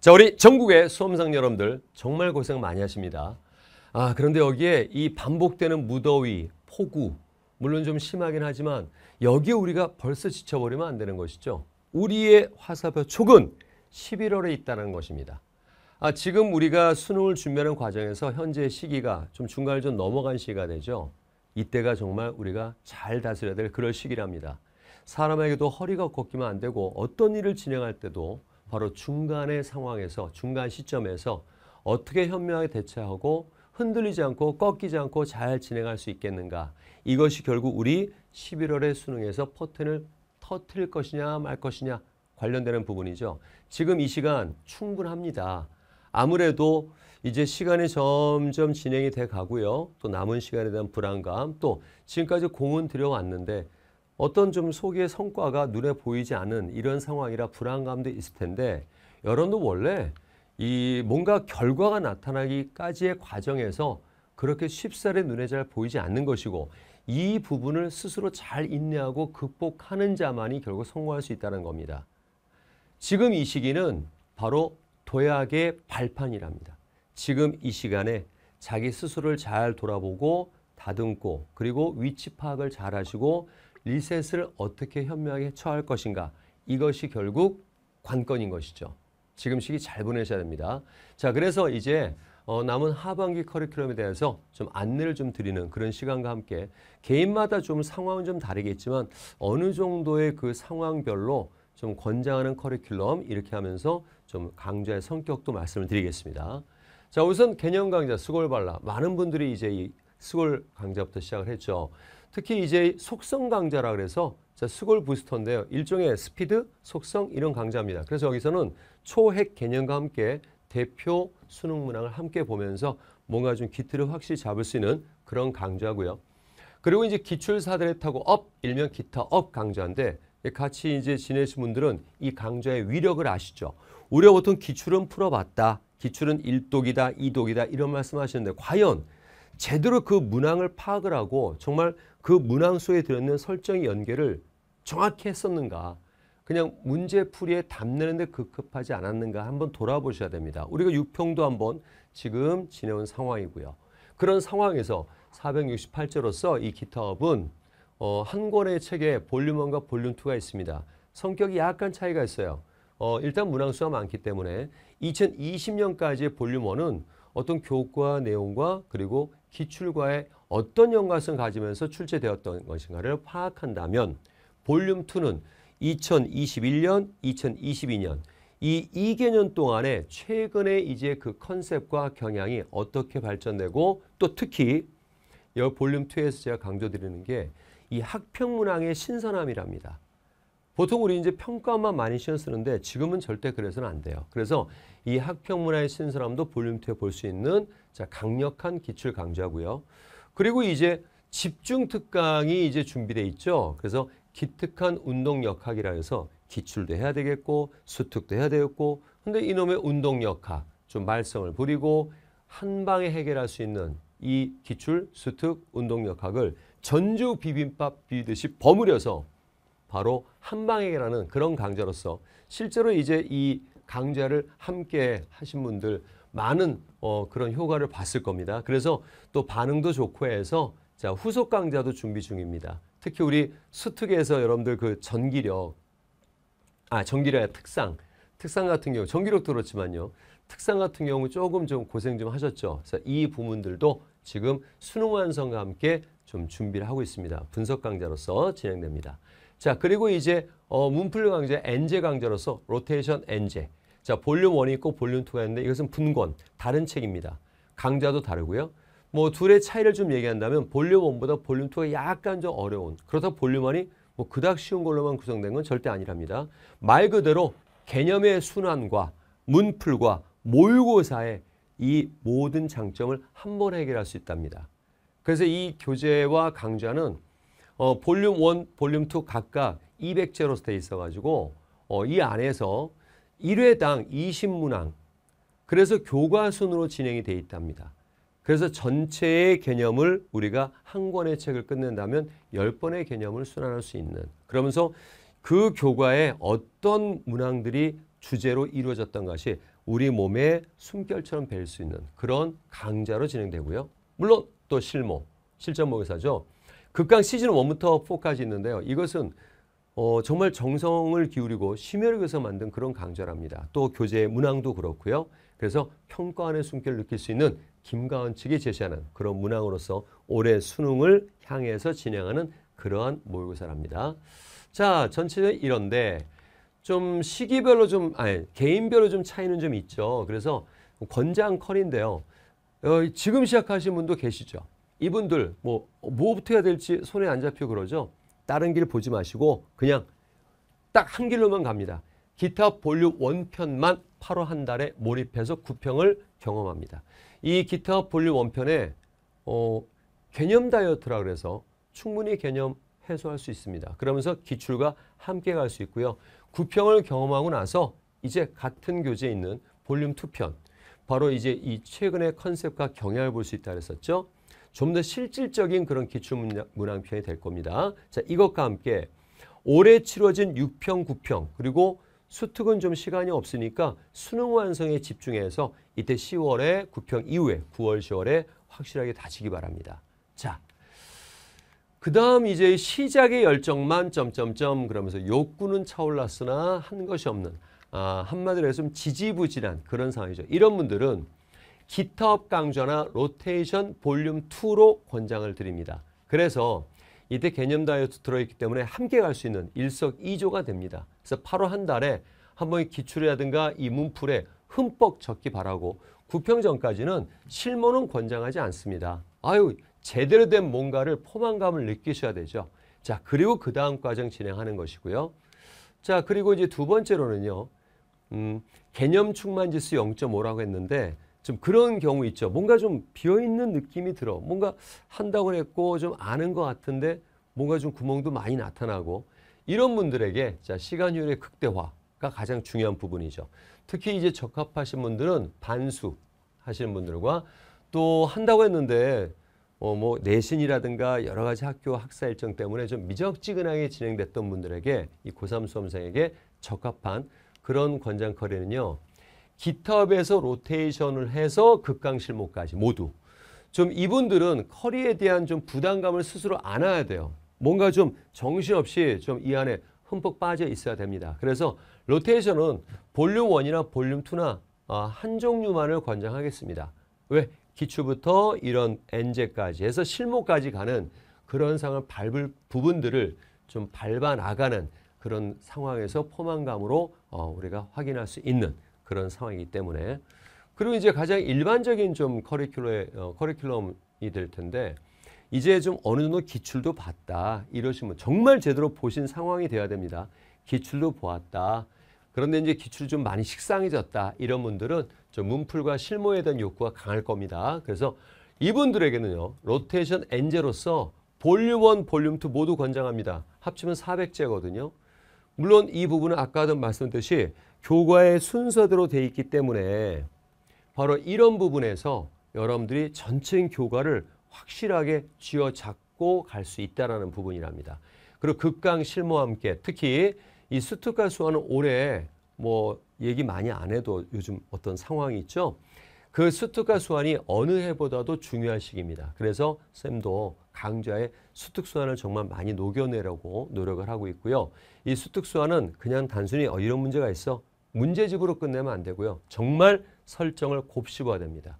자, 우리 전국의 수험생 여러분들 정말 고생 많이 하십니다. 아, 그런데 여기에 이 반복되는 무더위, 폭우, 물론 좀 심하긴 하지만 여기에 우리가 벌써 지쳐버리면 안 되는 것이죠. 우리의 화살표촉은 11월에 있다는 것입니다. 아, 지금 우리가 수능을 준비하는 과정에서 현재 시기가 좀 중간을 좀 넘어간 시기가 되죠. 이때가 정말 우리가 잘 다스려야 될그런 시기랍니다. 사람에게도 허리가 꺾이면 안 되고 어떤 일을 진행할 때도 바로 중간의 상황에서 중간 시점에서 어떻게 현명하게 대처하고 흔들리지 않고 꺾이지 않고 잘 진행할 수 있겠는가 이것이 결국 우리 11월의 수능에서 퍼튼을 터트릴 것이냐 말 것이냐 관련되는 부분이죠. 지금 이 시간 충분합니다. 아무래도 이제 시간이 점점 진행이 돼 가고요. 또 남은 시간에 대한 불안감 또 지금까지 공은 들여왔는데 어떤 좀 소기의 성과가 눈에 보이지 않은 이런 상황이라 불안감도 있을 텐데 여러분도 원래 이 뭔가 결과가 나타나기까지의 과정에서 그렇게 쉽사리 눈에 잘 보이지 않는 것이고 이 부분을 스스로 잘 인내하고 극복하는 자만이 결국 성공할 수 있다는 겁니다. 지금 이 시기는 바로 도약의 발판이랍니다. 지금 이 시간에 자기 스스로를 잘 돌아보고 다듬고 그리고 위치 파악을 잘 하시고 리셋을 어떻게 현명하게 처할 것인가 이것이 결국 관건인 것이죠. 지금 시기 잘 보내셔야 됩니다. 자 그래서 이제 어, 남은 하반기 커리큘럼에 대해서 좀 안내를 좀 드리는 그런 시간과 함께 개인마다 좀 상황은 좀 다르겠지만 어느 정도의 그 상황별로 좀 권장하는 커리큘럼 이렇게 하면서 좀 강좌의 성격도 말씀을 드리겠습니다. 자 우선 개념 강좌 수골 발라 많은 분들이 이제 이 수골 강좌부터 시작을 했죠. 특히 이제 속성 강좌라 그래서 수골 부스터인데요. 일종의 스피드, 속성 이런 강좌입니다 그래서 여기서는 초핵 개념과 함께 대표 수능 문항을 함께 보면서 뭔가 좀 기틀을 확실히 잡을 수 있는 그런 강좌고요. 그리고 이제 기출사들에 타고 업, 일명 기타 업 강좌인데 같이 이제 지내신 분들은 이 강좌의 위력을 아시죠. 우리가 보통 기출은 풀어봤다. 기출은 1독이다, 2독이다 이런 말씀하시는데 과연 제대로 그 문항을 파악을 하고 정말 그 문항소에 들어있는 설정의 연계를 정확히 했었는가 그냥 문제풀이에 답내는데 급급하지 않았는가 한번 돌아보셔야 됩니다. 우리가 6평도 한번 지금 지내온 상황이고요. 그런 상황에서 468제로서 이 기타업은 어, 한 권의 책에 볼륨 1과 볼륨 2가 있습니다. 성격이 약간 차이가 있어요. 어, 일단 문항수가 많기 때문에 2020년까지의 볼륨 1은 어떤 교과 내용과 그리고 기출과의 어떤 연관성 을 가지면서 출제되었던 것인가를 파악한다면 볼륨 2는 2021년, 2022년 이 2개년 동안에 최근에 이제 그 컨셉과 경향이 어떻게 발전되고 또 특히 여 볼륨 2에서 제가 강조드리는 게 이 학평문항의 신선함이랍니다. 보통 우리 이제 평가만 많이 신경 쓰는데 지금은 절대 그래서는 안 돼요. 그래서 이학평문항의 신선함도 볼륨2에 볼 수 있는 자, 강력한 기출 강좌고요 그리고 이제 집중 특강이 이제 준비돼 있죠. 그래서 기특한 운동역학이라 해서 기출도 해야 되겠고 수특도 해야 되겠고 근데 이놈의 운동역학 좀 말썽을 부리고 한 방에 해결할 수 있는 이 기출, 수특, 운동역학을 전주 비빔밥 비듯이 버무려서 바로 한 방에 해결하는 그런 강좌로서 실제로 이제 이 강좌를 함께 하신 분들 많은 어, 그런 효과를 봤을 겁니다. 그래서 또 반응도 좋고 해서 자 후속 강좌도 준비 중입니다. 특히 우리 수특에서 여러분들 그 전기력, 아 전기력의 특상, 특상 같은 경우 전기력도 그렇지만요. 특상 같은 경우 조금 좀 고생 좀 하셨죠. 그래서 이 부분들도 지금 수능 완성과 함께 좀 준비를 하고 있습니다. 분석 강좌로서 진행됩니다. 자 그리고 이제 어, 문풀 강좌, 엔제 강좌로서 로테이션 엔제 자, 볼륨 1이 있고 볼륨 2가 있는데 이것은 분권, 다른 책입니다. 강좌도 다르고요. 뭐 둘의 차이를 좀 얘기한다면 볼륨 1보다 볼륨 2가 약간 좀 어려운 그렇다 볼륨 1이 뭐 그닥 쉬운 걸로만 구성된 건 절대 아니랍니다. 말 그대로 개념의 순환과 문풀과 모의고사의 이 모든 장점을 한 번에 해결할 수 있답니다. 그래서 이 교재와 강좌는 어, 볼륨 1, 볼륨 2 각각 200제로서 돼 있어가지고 어, 이 안에서 1회당 20문항 그래서 교과순으로 진행이 돼 있답니다. 그래서 전체의 개념을 우리가 한 권의 책을 끝낸다면 10번의 개념을 순환할 수 있는 그러면서 그 교과에 어떤 문항들이 주제로 이루어졌던 것이 우리 몸의 숨결처럼 뵐수 있는 그런 강좌로 진행되고요. 물론 또 실모, 실전 모의사죠. 극강 시즌 1부터 4까지 있는데요. 이것은 어, 정말 정성을 기울이고 심혈을위해서 만든 그런 강좌랍니다. 또 교재 문항도 그렇고요. 그래서 평가원의 숨결을 느낄 수 있는 김가원 측이 제시하는 그런 문항으로서 올해 수능을 향해서 진행하는 그러한 모의고사랍니다. 자, 전체는 이런데 좀 시기별로 좀 아니 개인별로 좀 차이는 좀 있죠. 그래서 권장 컬인데요. 어, 지금 시작하신 분도 계시죠. 이분들 뭐 뭐부터 해야 될지 손에 안 잡혀 그러죠. 다른 길 보지 마시고 그냥 딱 한 길로만 갑니다. 기타 볼륨 원편만 8월 한 달에 몰입해서 9평을 경험합니다. 이 기타 볼륨 원편에 어, 개념 다이어트라 그래서 충분히 개념 해소할 수 있습니다. 그러면서 기출과 함께 갈 수 있고요. 9평을 경험하고 나서 이제 같은 교재에 있는 볼륨 2편 바로 이제 이 최근의 컨셉과 경향을 볼 수 있다 그랬었죠. 좀더 실질적인 그런 기출문항편이 될 겁니다. 자, 이것과 함께 올해 치러진 6평, 9평 그리고 수특은 좀 시간이 없으니까 수능 완성에 집중해서 이때 10월에 9평 이후에 9월, 10월에 확실하게 다시기 바랍니다. 자, 그 다음 이제 시작의 열정만 점점점 그러면서 욕구는 차올랐으나 한 것이 없는 아, 한마디로 해서 지지부진한 그런 상황이죠. 이런 분들은 기타업 강좌나 로테이션 볼륨 2로 권장을 드립니다. 그래서 이때 개념 다이어트 들어있기 때문에 함께 갈 수 있는 일석이조가 됩니다. 그래서 8월 한 달에 한 번의 기출이라든가 이 문풀에 흠뻑 적기 바라고 구평 전까지는 실무는 권장하지 않습니다. 아유 제대로 된 뭔가를 포만감을 느끼셔야 되죠. 자 그리고 그 다음 과정 진행하는 것이고요. 자 그리고 이제 두 번째로는요. 음, 개념 충만지수 0.5라고 했는데 좀 그런 경우 있죠. 뭔가 좀 비어있는 느낌이 들어. 뭔가 한다고 했고 좀 아는 것 같은데 뭔가 좀 구멍도 많이 나타나고 이런 분들에게 자 시간 효율의 극대화가 가장 중요한 부분이죠. 특히 이제 적합하신 분들은 반수 하시는 분들과 또 한다고 했는데 어, 뭐 내신이라든가 여러 가지 학교 학사 일정 때문에 좀 미적지근하게 진행됐던 분들에게 이 고3 수험생에게 적합한 그런 권장커리는요 기탑에서 로테이션을 해서 극강 실무까지 모두. 좀 이분들은 커리에 대한 좀 부담감을 스스로 안아야 돼요. 뭔가 좀 정신없이 좀 이 안에 흠뻑 빠져 있어야 됩니다. 그래서 로테이션은 볼륨 1이나 볼륨 2나 한 종류만을 권장하겠습니다. 왜? 기초부터 이런 엔제까지 해서 실무까지 가는 그런 상을 밟을 부분들을 좀 밟아 나가는 그런 상황에서 포만감으로 어, 우리가 확인할 수 있는 그런 상황이기 때문에 그리고 이제 가장 일반적인 좀 커리큘러 어, 커리큘럼이 될 텐데 이제 좀 어느 정도 기출도 봤다 이러시면 정말 제대로 보신 상황이 돼야 됩니다. 기출도 보았다. 그런데 이제 기출이 좀 많이 식상해졌다 이런 분들은 좀 문풀과 실무에 대한 욕구가 강할 겁니다. 그래서 이분들에게는요. 로테이션 엔제로서 볼륨 1, 볼륨 2 모두 권장합니다. 합치면 400제거든요. 물론 이 부분은 아까 도 말씀드렸듯이 교과의 순서대로 돼 있기 때문에 바로 이런 부분에서 여러분들이 전체인 교과를 확실하게 쥐어잡고 갈 수 있다는 부분이랍니다. 그리고 극강 실무와 함께 특히 이 스투카 수화는 올해 뭐 얘기 많이 안 해도 요즘 어떤 상황이 있죠. 그 수특과 수환이 어느 해보다도 중요한 시기입니다. 그래서 쌤도 강좌에 수특 수환을 정말 많이 녹여내려고 노력을 하고 있고요. 이 수특 수환은 그냥 단순히 어, 이런 문제가 있어 문제집으로 끝내면 안 되고요. 정말 설정을 곱씹어야 됩니다.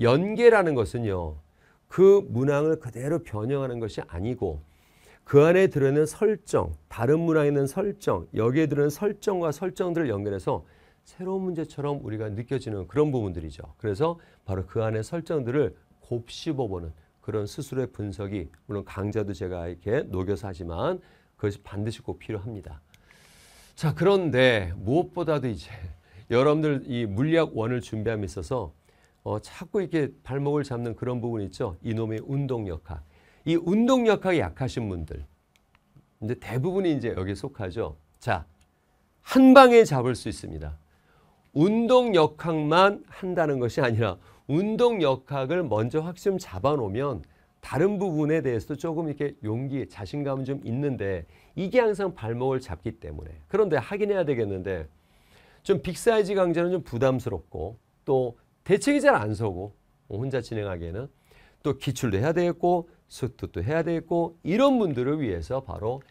연계라는 것은요. 그 문항을 그대로 변형하는 것이 아니고 그 안에 들어있는 설정, 다른 문항에 있는 설정, 여기에 들어있는 설정과 설정들을 연결해서 새로운 문제처럼 우리가 느껴지는 그런 부분들이죠. 그래서 바로 그 안에 설정들을 곱씹어보는 그런 스스로의 분석이 물론 강좌도 제가 이렇게 녹여서 하지만 그것이 반드시 꼭 필요합니다. 자, 그런데 무엇보다도 이제 여러분들 이 물리학 원을 준비함에 있어서 어, 자꾸 이렇게 발목을 잡는 그런 부분 이 있죠. 이놈의 운동역학. 이 운동역학이 약하신 분들. 근데 대부분이 이제 여기에 속하죠. 자, 한 방에 잡을 수 있습니다. 운동역학만 한다는 것이 아니라 운동역학을 먼저 확실히 잡아놓으면 다른 부분에 대해서도 조금 이렇게 용기, 자신감은 좀 있는데 이게 항상 발목을 잡기 때문에 그런데 확인해야 되겠는데 좀 빅사이즈 강좌는 좀 부담스럽고 또 대책이 잘 안 서고 혼자 진행하기에는 또 기출도 해야 되겠고 수특도 해야 되겠고 이런 분들을 위해서 바로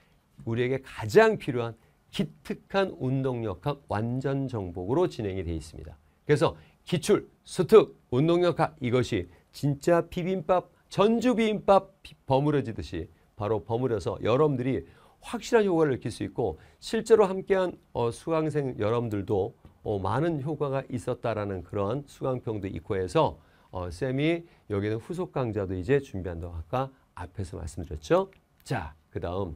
우리에게 가장 필요한 기특한 운동역학 완전 정복으로 진행이 되어 있습니다. 그래서 기출, 수특, 운동역학 이것이 진짜 비빔밥 전주 비빔밥 버무려지듯이 바로 버무려서 여러분들이 확실한 효과를 느낄 수 있고 실제로 함께한 어, 수강생 여러분들도 어, 많은 효과가 있었다라는 그런 수강평도 있고 해서 어, 쌤이 여기는 후속 강좌도 이제 준비한다고 아까 앞에서 말씀드렸죠. 자, 그 다음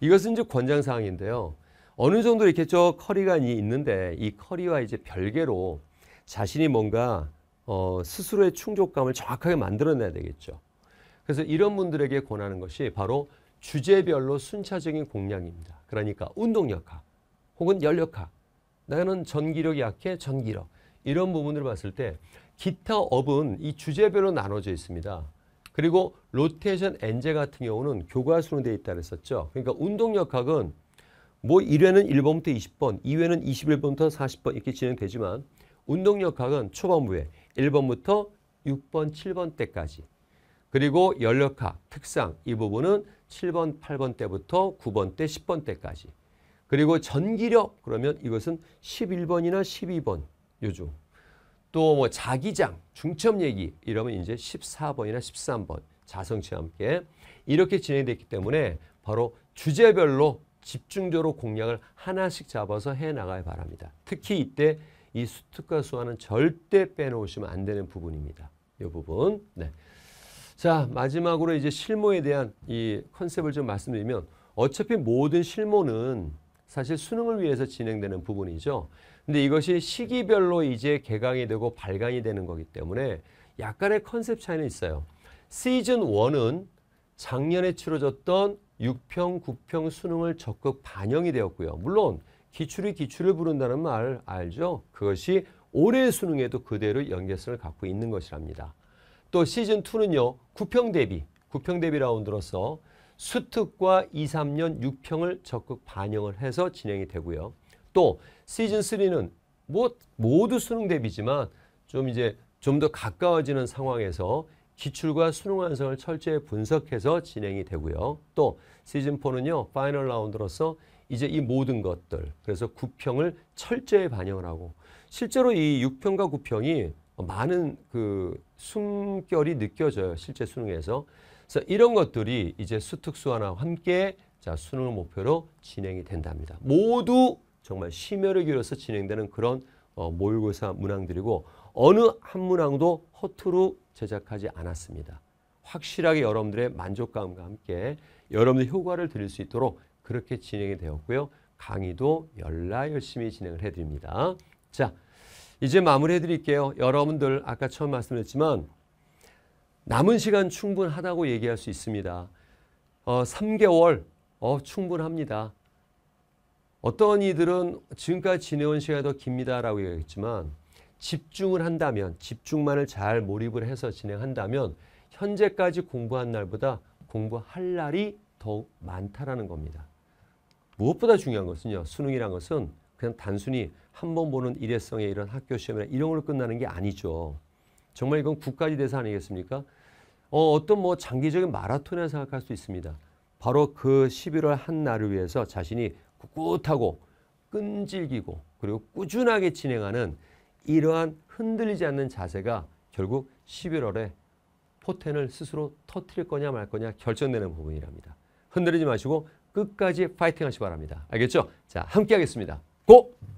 이것은 이제 권장사항인데요. 어느 정도 이렇게 저 커리가 있는데 이 커리와 이제 별개로 자신이 뭔가 어, 스스로의 충족감을 정확하게 만들어내야 되겠죠. 그래서 이런 분들에게 권하는 것이 바로 주제별로 순차적인 공략입니다. 그러니까 운동력화 혹은 열력화 나는 전기력이 약해 전기력 이런 부분을 봤을 때 기타 업은 이 주제별로 나눠져 있습니다. 그리고 로테이션 엔제 같은 경우는 교과수로 되어 있다 그랬었죠. 그러니까 운동역학은 뭐 1회는 1번부터 20번, 2회는 21번부터 40번 이렇게 진행되지만 운동역학은 초반부에 1번부터 6번, 7번 때까지 그리고 연력학, 특상 이 부분은 7번, 8번 때부터 9번 때, 10번 때까지. 그리고 전기력 그러면 이것은 11번이나 12번 요즘. 또 뭐 자기장, 중첩 얘기 이러면 이제 14번이나 13번 자성치와 함께 이렇게 진행됐기 때문에 바로 주제별로 집중적으로 공략을 하나씩 잡아서 해나가야 바랍니다. 특히 이때 이 수특과 수화는 절대 빼놓으시면 안 되는 부분입니다. 이 부분. 네. 자, 마지막으로 이제 실무에 대한 이 컨셉을 좀 말씀드리면 어차피 모든 실무는 사실 수능을 위해서 진행되는 부분이죠. 근데 이것이 시기별로 이제 개강이 되고 발간이 되는 거기 때문에 약간의 컨셉 차이는 있어요. 시즌 1은 작년에 치러졌던 6평, 9평 수능을 적극 반영이 되었고요. 물론 기출이 기출을 부른다는 말 알죠? 그것이 올해 수능에도 그대로 연계성을 갖고 있는 것이랍니다. 또 시즌2는요. 9평 대비, 9평 대비 라운드로서 수특과 2, 3년 6평을 적극 반영을 해서 진행이 되고요. 또 시즌3는 뭐 모두 수능 대비지만 좀 이제 좀 더 가까워지는 상황에서 기출과 수능 완성을 철저히 분석해서 진행이 되고요. 또 시즌4는요. 파이널 라운드로서 이제 이 모든 것들 그래서 9평을 철저히 반영을 하고 실제로 이 6평과 9평이 어, 많은 그 숨결이 느껴져요. 실제 수능에서. 그래서 이런 것들이 이제 수특수와나 함께 자, 수능을 목표로 진행이 된답니다. 모두 정말 심혈을 기울여서 진행되는 그런 어, 모의고사 문항들이고 어느 한 문항도 허투루 제작하지 않았습니다. 확실하게 여러분들의 만족감과 함께 여러분들 효과를 드릴 수 있도록 그렇게 진행이 되었고요. 강의도 열라 열심히 진행을 해드립니다. 자. 이제 마무리해 드릴게요. 여러분들 아까 처음 말씀했지만 남은 시간 충분하다고 얘기할 수 있습니다. 어, 3개월 어, 충분합니다. 어떤 이들은 지금까지 지내온 시간이 더 깁니다라고 얘기했지만 집중을 한다면 집중만을 잘 몰입을 해서 진행한다면 현재까지 공부한 날보다 공부할 날이 더욱 많다라는 겁니다. 무엇보다 중요한 것은요. 수능이란 것은 그냥 단순히 한번 보는 일회성의 이런 학교 시험이나 이런 걸로 끝나는 게 아니죠. 정말 이건 국가지 대사 아니겠습니까? 어, 어떤 뭐 장기적인 마라톤이라 생각할 수 있습니다. 바로 그 11월 한 날을 위해서 자신이 꿋꿋하고 끈질기고 그리고 꾸준하게 진행하는 이러한 흔들리지 않는 자세가 결국 11월에 포텐을 스스로 터트릴 거냐 말 거냐 결정되는 부분이랍니다. 흔들리지 마시고 끝까지 파이팅 하시 기 바랍니다. 알겠죠? 자, 함께 하겠습니다. 고!